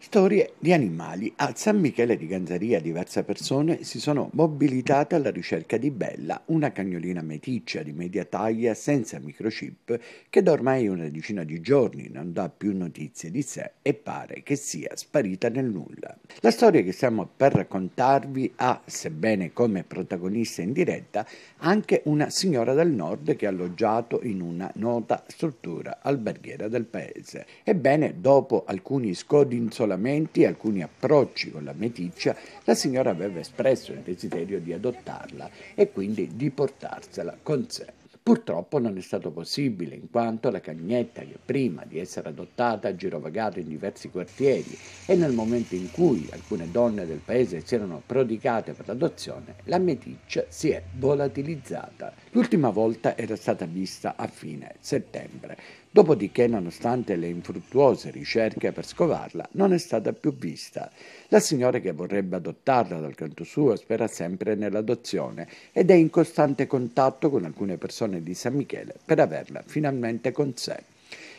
Storie di animali. A San Michele di Ganzaria diverse persone si sono mobilitate alla ricerca di Bella, una cagnolina meticcia di media taglia senza microchip che da ormai una decina di giorni non dà più notizie di sé e pare che sia sparita nel nulla. La storia che stiamo per raccontarvi ha, sebbene come protagonista in diretta, anche una signora del nord che ha alloggiato in una nota struttura alberghiera del paese. Ebbene, dopo alcuni scodi insolenti isolamenti e alcuni approcci con la meticcia, la signora aveva espresso il desiderio di adottarla e quindi di portarsela con sé. Purtroppo non è stato possibile, in quanto la cagnetta che prima di essere adottata ha girovagato in diversi quartieri e nel momento in cui alcune donne del paese si erano prodigate per l'adozione, la meticcia si è volatilizzata. L'ultima volta era stata vista a fine settembre. Dopodiché, nonostante le infruttuose ricerche per scovarla, non è stata più vista. La signora che vorrebbe adottarla dal canto suo spera sempre nell'adozione ed è in costante contatto con alcune persone di San Michele per averla finalmente con sé.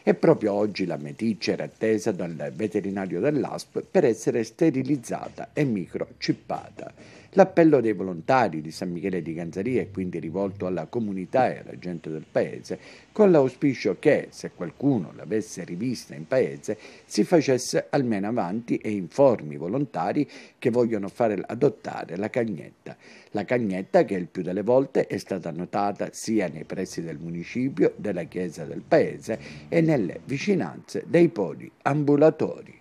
E proprio oggi la meticcia era attesa dal veterinario dell'ASP per essere sterilizzata e microchippata. L'appello dei volontari di San Michele di Ganzaria è quindi rivolto alla comunità e alla gente del paese, con l'auspicio che, se qualcuno l'avesse rivista in paese, si facesse almeno avanti e informi i volontari che vogliono fare adottare la cagnetta. La cagnetta che il più delle volte è stata notata sia nei pressi del municipio, della chiesa del paese e nelle vicinanze dei poli ambulatori.